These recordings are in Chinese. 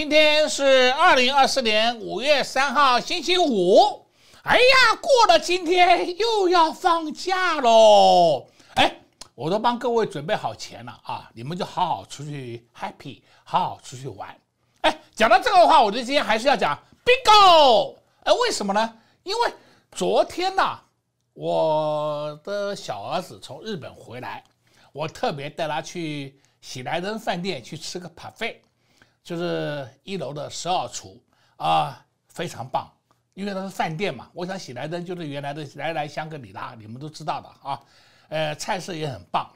今天是二零二四年五月三号，星期五。哎呀，过了今天又要放假喽！哎，我都帮各位准备好钱了啊，你们就好好出去 happy，好好出去玩。哎，讲到这个的话，我就今天还是要讲 Bigo n。哎，为什么呢？因为昨天呢，我的小儿子从日本回来，我特别带他去喜来登饭店去吃个 buffet。就是一楼的十二厨啊，非常棒，因为它是饭店嘛。我想喜来登就是原来的来来香格里拉，你们都知道的啊。呃，菜色也很棒。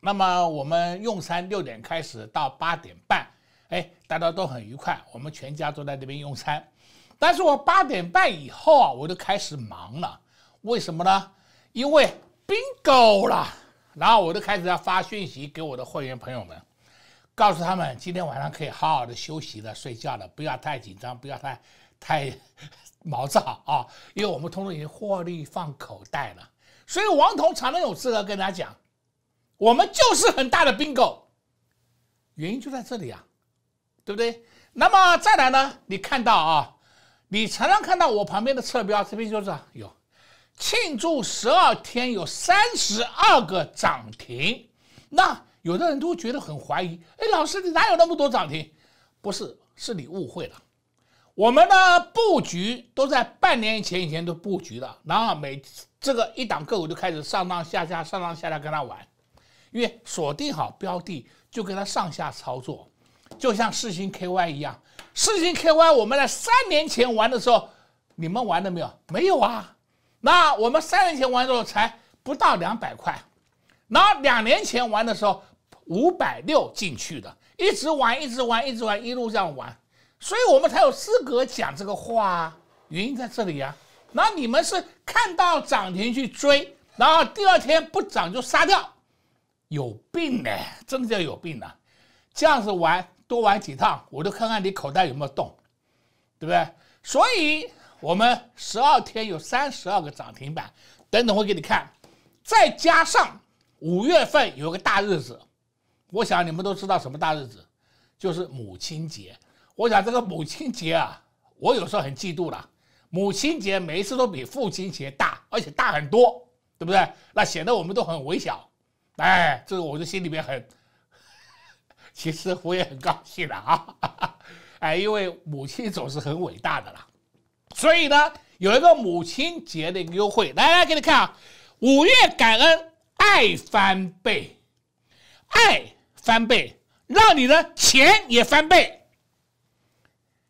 那么我们用餐六点开始到八点半，哎，大家都很愉快，我们全家都在那边用餐。但是我八点半以后啊，我就开始忙了，为什么呢？因为 bingo 了，然后我就开始要发讯息给我的会员朋友们。告诉他们今天晚上可以好好的休息了、睡觉了，不要太紧张，不要太，太毛躁啊！因为我们通通已经获利放口袋了，所以王彤才能有资格跟大家讲，我们就是很大的并购，原因就在这里啊，对不对？那么再来呢？你看到啊，你常常看到我旁边的侧标，这边就是有庆祝十二天有三十二个涨停，那。有的人都觉得很怀疑，哎，老师，你哪有那么多涨停？不是，是你误会了。我们的布局都在半年前以前都布局了，然后每这个一档个股就开始上上下下、上上下下跟他玩，因为锁定好标的就跟他上下操作，就像四星 K Y 一样。四星 K Y 我们在三年前玩的时候，你们玩了没有？没有啊。那我们三年前玩的时候才不到两百块，然后两年前玩的时候。五百六进去的，一直玩，一直玩，一直玩，一路这样玩，所以我们才有资格讲这个话，原因在这里呀。那你们是看到涨停去追，然后第二天不涨就杀掉，有病呢，真的叫有病啊！这样子玩，多玩几趟，我都看看你口袋有没有动，对不对？所以我们十二天有三十二个涨停板，等等会给你看，再加上五月份有个大日子。我想你们都知道什么大日子，就是母亲节。我想这个母亲节啊，我有时候很嫉妒了。母亲节每一次都比父亲节大，而且大很多，对不对？那显得我们都很微小。哎，这个我就心里面很，其实我也很高兴的啊。哎，因为母亲总是很伟大的啦。所以呢，有一个母亲节的优惠，来来给你看啊。五月感恩爱翻倍，爱。翻倍，让你的钱也翻倍，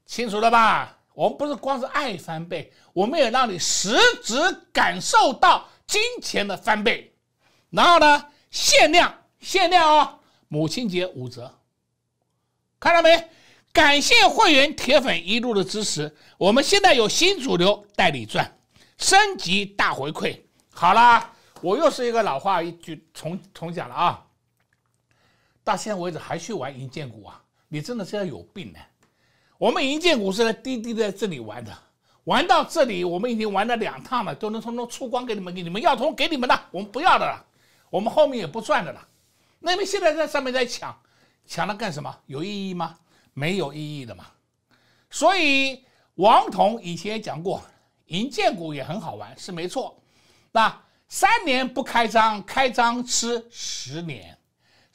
清楚了吧？我们不是光是爱翻倍，我们也让你实质感受到金钱的翻倍。然后呢，限量限量哦，母亲节五折，看到没？感谢会员铁粉一路的支持。我们现在有新主流代理赚，升级大回馈。好啦，我又是一个老话一句，重重讲了啊。到现在为止还去玩银建股啊？你真的是要有病呢！我们银建股是在滴滴在这里玩的，玩到这里我们已经玩了两趟了，都能从中出光，给你们，给你们要通，给你们的，我们不要的了，我们后面也不赚的了。那你们现在在上面在抢，抢了干什么？有意义吗？没有意义的嘛。所以王彤以前也讲过，银建股也很好玩，是没错。那三年不开张，开张吃十年。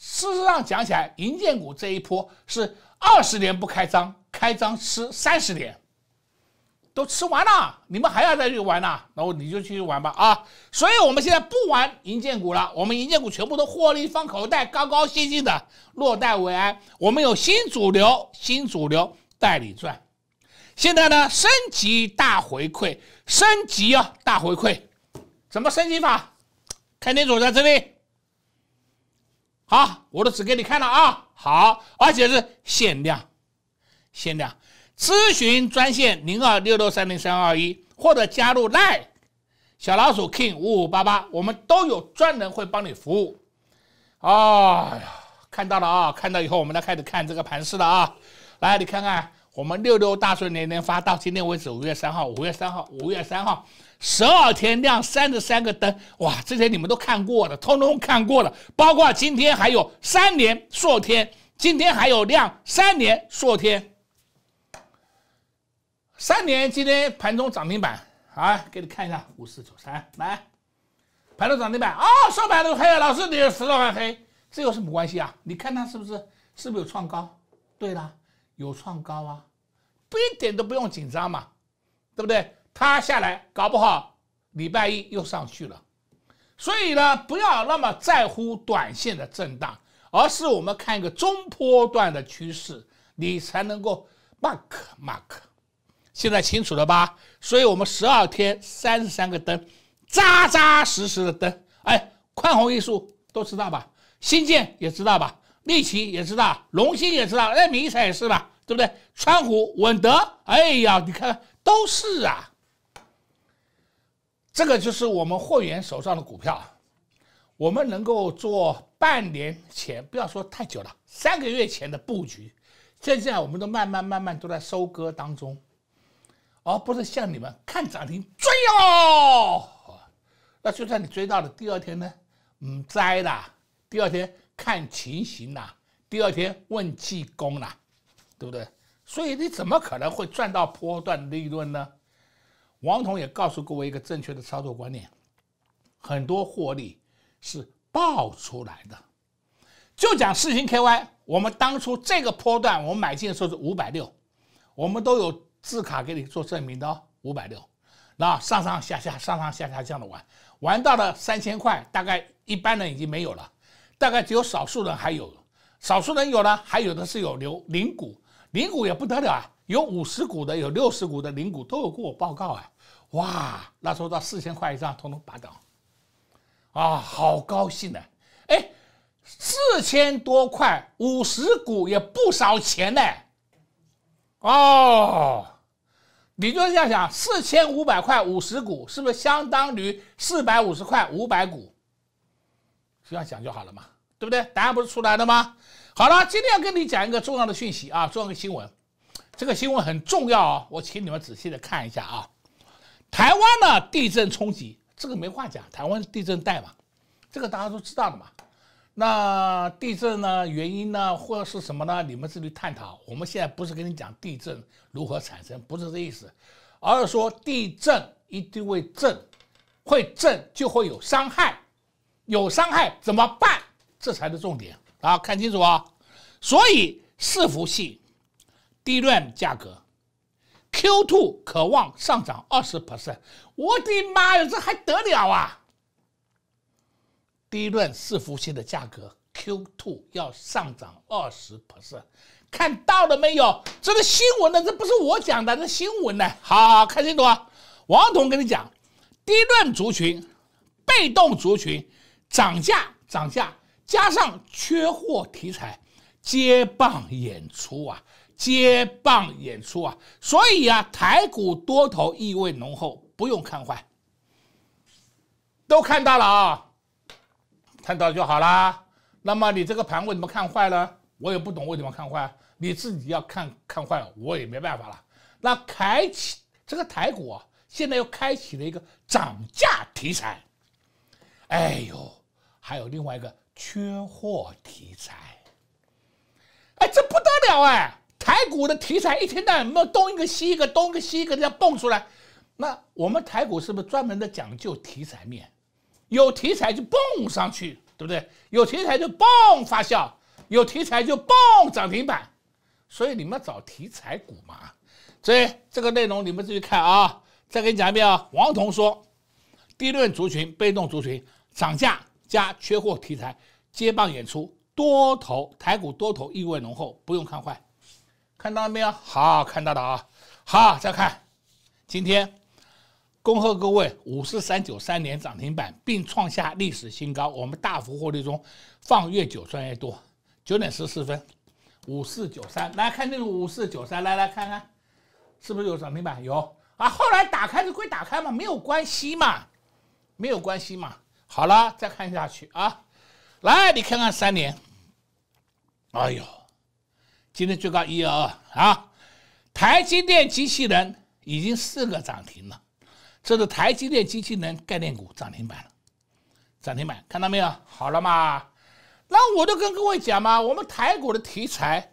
事实上讲起来，银建股这一波是二十年不开张，开张吃三十年，都吃完了，你们还要再去玩呢？那我你就继续玩吧啊！所以我们现在不玩银建股了，我们银建股全部都获利放口袋，高高兴兴的落袋为安。我们有新主流，新主流带你赚。现在呢，升级大回馈，升级啊，大回馈，怎么升级法？看清楚，在这里。好，我都指给你看了啊！好，而且是限量，限量。咨询专线零二六六三零三二一，或者加入 line 小老鼠 king 五五八八，我们都有专人会帮你服务。哎呀，看到了啊！看到以后，我们来开始看这个盘势了啊！来，你看看。我们六六大顺年年发，到今天为止五月三号，五月三号，五月三号，十二天亮三十三个灯，哇，这些你们都看过了，通通看过了，包括今天还有三年朔天，今天还有亮三年朔天，三年今天盘中涨停板啊，给你看一下五四九三来，盘中涨停板啊，说盘都黑了，老师你石头还黑，这有什么关系啊？你看它是不是是不是有创高？对了。有创高啊，不一点都不用紧张嘛，对不对？它下来搞不好礼拜一又上去了，所以呢，不要那么在乎短线的震荡，而是我们看一个中波段的趋势，你才能够 mark mark。现在清楚了吧？所以，我们十二天三十三个灯，扎扎实实的登。哎，宽宏艺术都知道吧？新建也知道吧？利奇也知道，龙芯也知道，哎，明彩也是吧？对不对？川虎、稳德，哎呀，你看都是啊。这个就是我们货源手上的股票，我们能够做半年前，不要说太久了，三个月前的布局，现在我们都慢慢慢慢都在收割当中，而不是像你们看涨停追哦。那就算你追到了第二天呢，嗯，摘啦。第二天看情形啦，第二天问气功啦。对不对？所以你怎么可能会赚到波段利润呢？王彤也告诉各位一个正确的操作观念，很多获利是爆出来的。就讲四星 KY，我们当初这个波段，我买进的时候是五百六，我们都有字卡给你做证明的哦，五百六。那上上下下，上上下下这样的玩，玩到了三千块，大概一般人已经没有了，大概只有少数人还有，少数人有了，还有的是有留零股。零股也不得了啊，有五十股的，有六十股的，零股都有给我报告啊！哇，那时候到四千块一张，通通拔掉，啊，好高兴呢！哎，四千多块五十股也不少钱呢，哦，你就是这样想，四千五百块五十股是不是相当于四百五十块五百股？这样想就好了嘛，对不对？答案不是出来了吗？好了，今天要跟你讲一个重要的讯息啊，重要的新闻，这个新闻很重要啊，我请你们仔细的看一下啊。台湾呢地震冲击，这个没话讲，台湾地震带嘛，这个大家都知道的嘛。那地震呢原因呢或者是什么呢？你们自己探讨。我们现在不是跟你讲地震如何产生，不是这意思，而是说地震一定会震，会震就会有伤害，有伤害怎么办？这才是重点。好看清楚啊！所以伺服器低润价格，Q two 渴望上涨二十 percent，我的妈呀，这还得了啊！低润伺服器的价格，Q two 要上涨二十 percent，看到了没有？这个新闻呢，这不是我讲的，这新闻呢。好好看清楚啊！王董跟你讲，低润族群、被动族群涨价，涨价。加上缺货题材，接棒演出啊，接棒演出啊，所以啊，台股多头意味浓厚，不用看坏，都看到了啊，看到就好啦。那么你这个盘为什么看坏呢？我也不懂为什么看坏，你自己要看看坏，我也没办法了。那开启这个台股啊，现在又开启了一个涨价题材，哎呦，还有另外一个。缺货题材，哎，这不得了哎！台股的题材一天到晚，东一个西一个，东一个西一个的要蹦出来。那我们台股是不是专门的讲究题材面？有题材就蹦上去，对不对？有题材就蹦发酵，有题材就蹦涨停板。所以你们找题材股嘛。所以这个内容你们自己看啊。再给你讲一遍啊，王彤说：低论族群、被动族群、涨价加缺货题材。接棒演出，多头台股多头意味浓厚，不用看坏，看到了没有？好，看到的啊。好，再看，今天恭贺各位，五四三九三连涨停板，并创下历史新高。我们大幅获利中，放越久赚越多。九点十四分，五四九三，来看那个五四九三，来来，看看是不是有涨停板？有啊。后来打开就归打开嘛？没有关系嘛？没有关系嘛。好了，再看下去啊。来，你看看三连，哎呦，今天最高一二二啊！台积电机器人已经四个涨停了，这是台积电机器人概念股涨停板了，涨停板看到没有？好了嘛，那我都跟各位讲嘛，我们台股的题材，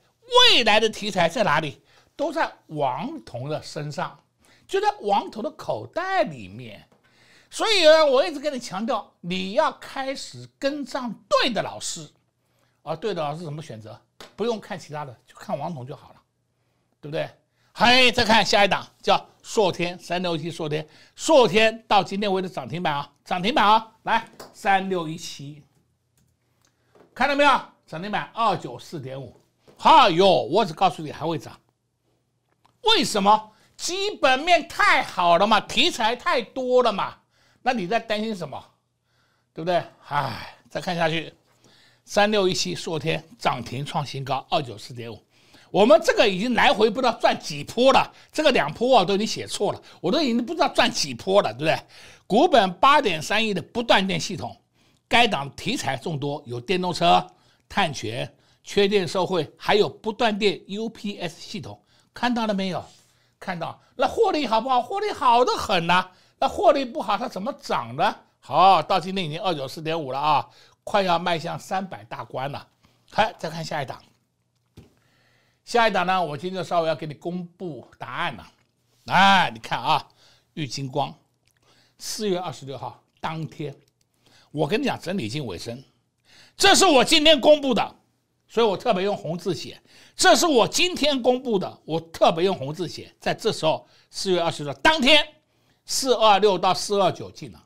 未来的题材在哪里？都在王彤的身上，就在王彤的口袋里面。所以呢，我一直跟你强调，你要开始跟上对的老师，啊，对的老师怎么选择？不用看其他的，就看王总就好了，对不对？嘿，再看下一档，叫硕天三六一七硕天，硕天到今天为止涨停板啊，涨停板啊，来三六一七，看到没有？涨停板二九四点五，哈哟，我只告诉你还会涨，为什么？基本面太好了嘛，题材太多了嘛。那你在担心什么，对不对？唉，再看下去，三六一七硕天涨停创新高二九四点五，我们这个已经来回不知道转几波了。这个两波啊都已经写错了，我都已经不知道转几波了，对不对？股本八点三亿的不断电系统，该档题材众多，有电动车、碳权、缺电社会，还有不断电 UPS 系统，看到了没有？看到那获利好不好？获利好的很呐。那获利不好，它怎么涨呢？好，到今天已经二九四点五了啊，快要迈向三百大关了。好，再看下一档。下一档呢，我今天稍微要给你公布答案了。哎，你看啊，郁金光，四月二十六号当天，我跟你讲，整理近尾声，这是我今天公布的，所以我特别用红字写，这是我今天公布的，我特别用红字写，在这时候，四月二十六当天。四二六到四二九进了，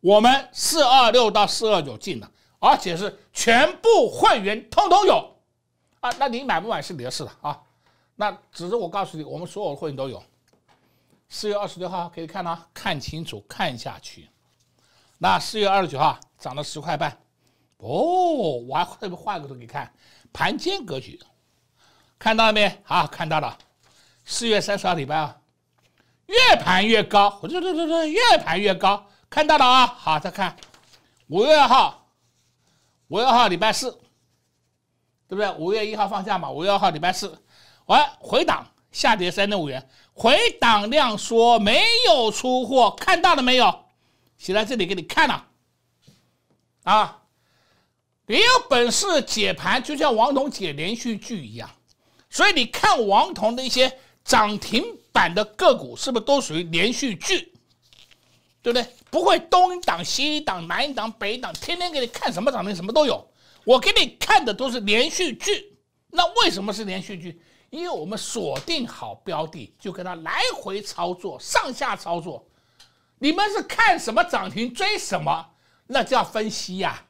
我们四二六到四二九进了，而且是全部会员通通有，啊，那你买不买是你的事了啊。那只是我告诉你，我们所有的会员都有。四月二十六号可以看吗？看清楚，看下去。那四月二十九号涨了十块半，哦，我还特别画个图给你看，盘间格局，看到了没？好看到了。四月三十号礼拜啊。越盘越高，我这这这这越盘越高，看到了啊！好，再看五月号，五月号礼拜四，对不对？五月一号放假嘛，五月号礼拜四，完回档下跌三点五元，回档量说没有出货，看到了没有？写在这里给你看了，啊！你有本事解盘，就像王彤解连续剧一样，所以你看王彤的一些涨停。板的个股是不是都属于连续剧，对不对？不会东一档西一档南一档北一档，天天给你看什么涨停什么都有，我给你看的都是连续剧。那为什么是连续剧？因为我们锁定好标的，就跟它来回操作、上下操作。你们是看什么涨停追什么，那叫分析呀，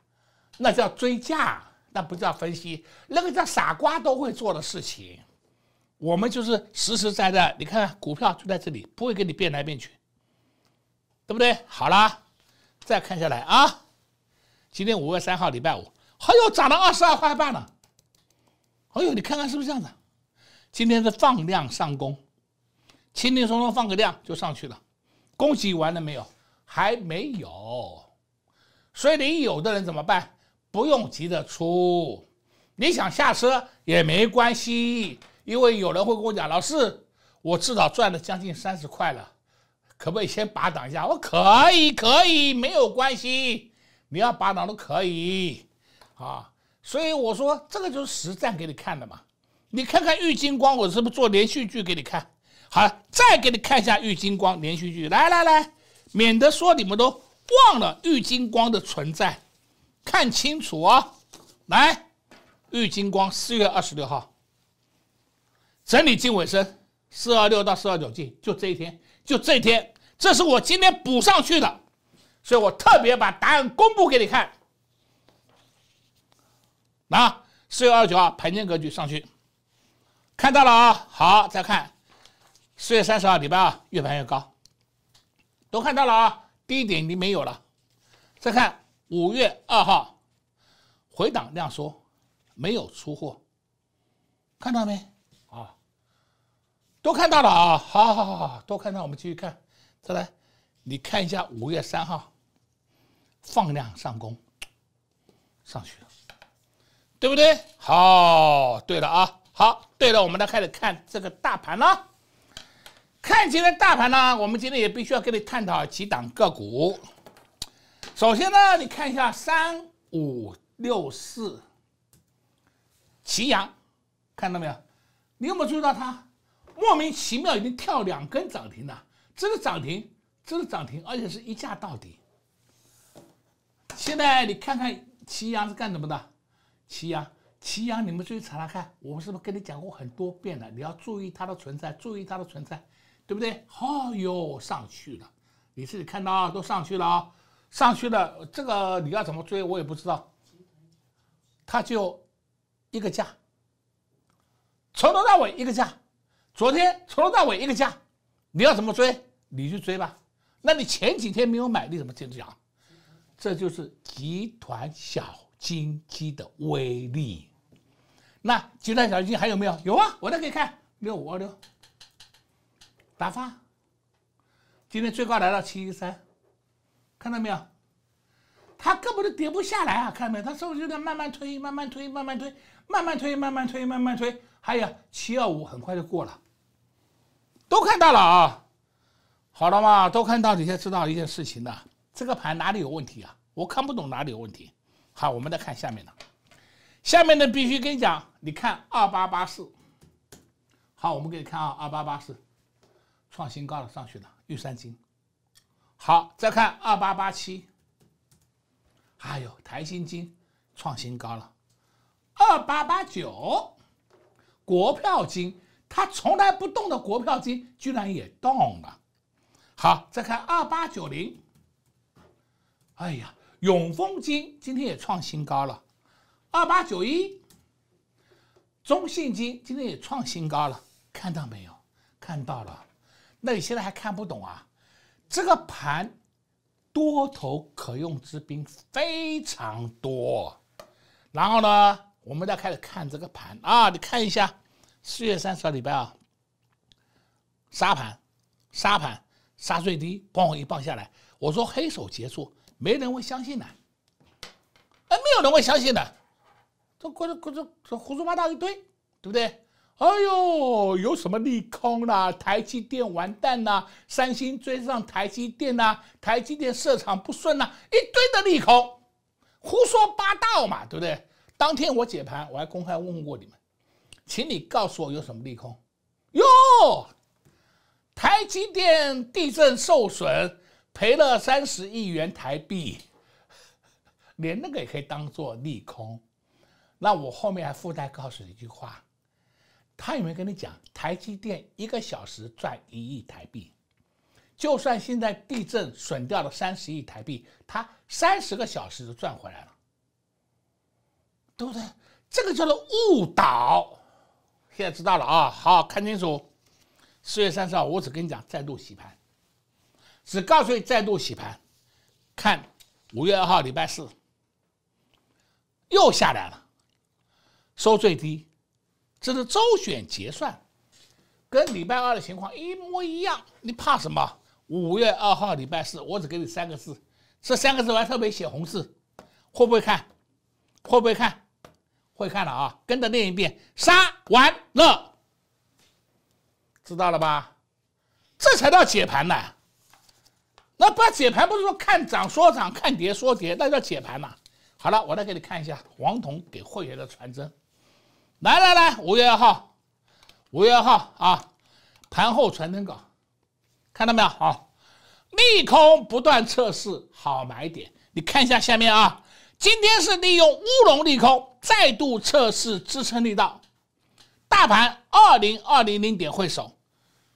那叫追价，那不叫分析。那个叫傻瓜都会做的事情。我们就是实实在在，你看看股票就在这里，不会给你变来变去，对不对？好啦，再看下来啊，今天五月三号礼拜五，哎呦涨了二十二块半了，哎呦你看看是不是这样子？今天是放量上攻，轻轻松松放个量就上去了，恭喜完了没有？还没有，所以你有的人怎么办？不用急着出，你想下车也没关系。因为有人会跟我讲，老师，我至少赚了将近三十块了，可不可以先拔档一下？我可以，可以，没有关系，你要拔档都可以，啊，所以我说这个就是实战给你看的嘛，你看看郁金光，我是不是做连续剧给你看？好了，再给你看一下郁金光连续剧，来来来，免得说你们都忘了郁金光的存在，看清楚啊，来，郁金光四月二十六号。整理进尾声，四二六到四二九进，就这一天，就这一天，这是我今天补上去的，所以我特别把答案公布给你看。啊，四月二九号盘间格局上去，看到了啊。好，再看四月三十号礼拜二，越盘越高，都看到了啊，低点已经没有了。再看五月二号，回档量缩，没有出货，看到没？都看到了啊，好好好好，都看到，我们继续看，再来，你看一下五月三号，放量上攻，上去了，对不对？好，对了啊，好，对了，我们来开始看这个大盘呢。看今天大盘呢，我们今天也必须要跟你探讨几档个股。首先呢，你看一下三五六四，奇阳，看到没有？你有没有注意到它？莫名其妙已经跳两根涨停了，这个涨停，这个涨停，而且是一价到底。现在你看看奇阳是干什么的？奇阳，奇阳，你们注意查查看，我是不是跟你讲过很多遍了？你要注意它的存在，注意它的存在，对不对？好，又上去了，你自己看到啊，都上去了啊，上去了。这个你要怎么追，我也不知道。它就一个价，从头到尾一个价。昨天从头到尾一个价，你要怎么追？你去追吧。那你前几天没有买，你怎么接着讲？这就是集团小金鸡的威力。那集团小金还有没有？有啊，我再给你看六五二六，打发。今天最高来到七一三，看到没有？它根本就跌不下来啊，看到没有？它是不是就在慢慢推，慢慢推，慢慢推，慢慢推，慢慢推，慢慢推。还有七二五很快就过了，都看到了啊！好了嘛，都看到，你先知道一件事情的，这个盘哪里有问题啊？我看不懂哪里有问题。好，我们再看下面的，下面的必须跟你讲，你看二八八四，好，我们给你看啊，二八八四创新高了，上去了，玉三金。好，再看二八八七，哎呦，台新金创新高了，二八八九。国票金，它从来不动的国票金居然也动了。好，再看二八九零。哎呀，永丰金今天也创新高了。二八九一，中信金今天也创新高了。看到没有？看到了。那你现在还看不懂啊？这个盘多头可用之兵非常多。然后呢，我们再开始看这个盘啊，你看一下。四月三十号礼拜二杀盘，杀盘，杀最低，嘣一棒下来，我说黑手结束，没人会相信的，哎，没有人会相信的，这、这、这、这胡说八道一堆，对不对？哎呦，有什么利空啦？台积电完蛋啦？三星追上台积电啦？台积电市场不顺啦？一堆的利空，胡说八道嘛，对不对？当天我解盘，我还公开问过你们。请你告诉我有什么利空？哟，台积电地震受损，赔了三十亿元台币，连那个也可以当做利空。那我后面还附带告诉你一句话，他有没有跟你讲？台积电一个小时赚一亿台币，就算现在地震损掉了三十亿台币，他三十个小时就赚回来了，对不对？这个叫做误导。现在知道了啊，好看清楚。四月三十号，我只跟你讲，再度洗盘，只告诉你再度洗盘。看，五月二号礼拜四又下来了，收最低，这是周选结算，跟礼拜二的情况一模一样。你怕什么？五月二号礼拜四，我只给你三个字，这三个字我还特别写红字，会不会看？会不会看？会看了啊，跟着练一遍，杀完了，知道了吧？这才叫解盘呢。那不要解盘，不是说看涨说涨，看跌说跌，那叫解盘嘛。好了，我来给你看一下黄铜给会员的传真。来来来，五月一号，五月一号啊，盘后传真稿，看到没有啊？利空不断测试，好买点。你看一下下面啊。今天是利用乌龙利空再度测试支撑力道，大盘二零二零零点会守？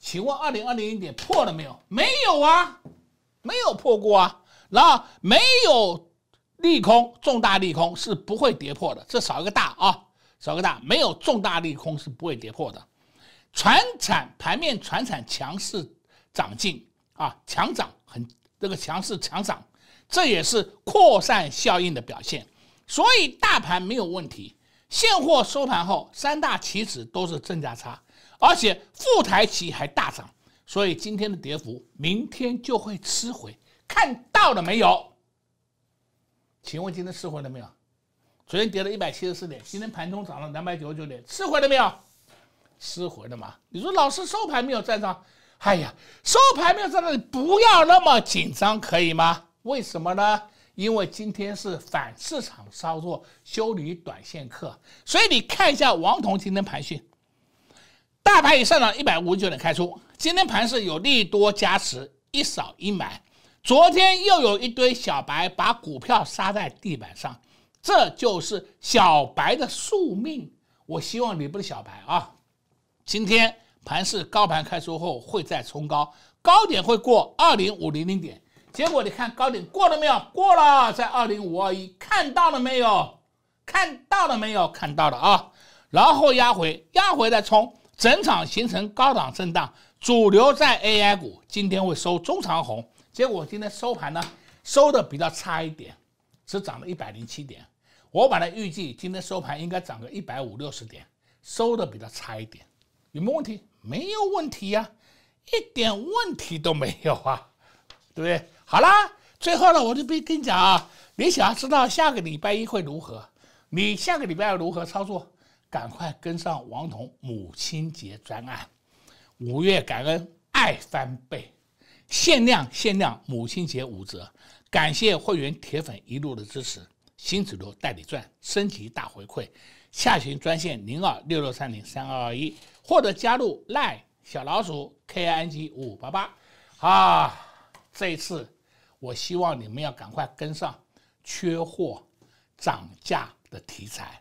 请问二零二零零点破了没有？没有啊，没有破过啊。然后没有利空，重大利空是不会跌破的。这少一个大啊，少个大，没有重大利空是不会跌破的。船产盘面船产强势涨进啊，强涨很，这个强势强涨。这也是扩散效应的表现，所以大盘没有问题。现货收盘后，三大期指都是正价差，而且副台棋还大涨，所以今天的跌幅明天就会吃回。看到了没有？请问今天吃回了没有？昨天跌了一百七十四点，今天盘中涨了两百九十九点，吃回了没有？吃回了嘛？你说老师收盘没有赚上？哎呀，收盘没有赚你不要那么紧张，可以吗？为什么呢？因为今天是反市场操作修理短线客，所以你看一下王彤今天盘讯，大盘已上涨一百五十九点开出，今天盘势有利多加持，一扫阴霾。昨天又有一堆小白把股票杀在地板上，这就是小白的宿命。我希望你不是小白啊！今天盘市高盘开出后会再冲高，高点会过二零五零零点。结果你看高点过了没有？过了，在二零五二一看到了没有？看到了没有？看到了啊！然后压回，压回再冲，整场形成高档震荡，主流在 AI 股，今天会收中长红。结果今天收盘呢，收的比较差一点，只涨了一百零七点。我本来预计今天收盘应该涨个一百五六十点，收的比较差一点，有没有问题？没有问题呀，一点问题都没有啊，对不对？好啦，最后呢，我就跟跟你讲啊，你想要知道下个礼拜一会如何，你下个礼拜要如何操作，赶快跟上王彤母亲节专案，五月感恩爱翻倍，限量限量母亲节五折，感谢会员铁粉一路的支持，新指路带你赚，升级大回馈，下行专线零二六六三零三二二一，或者加入赖小老鼠 KING 五八八，啊，这一次。我希望你们要赶快跟上缺货、涨价的题材，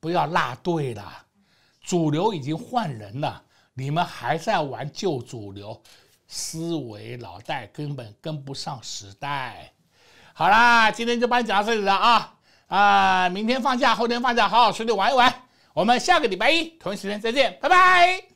不要落队了。主流已经换人了，你们还在玩旧主流，思维脑袋根本跟不上时代。好啦，今天就帮你讲到这里了啊啊！明天放假，后天放假，好好出去玩一玩。我们下个礼拜一同时间再见，拜拜。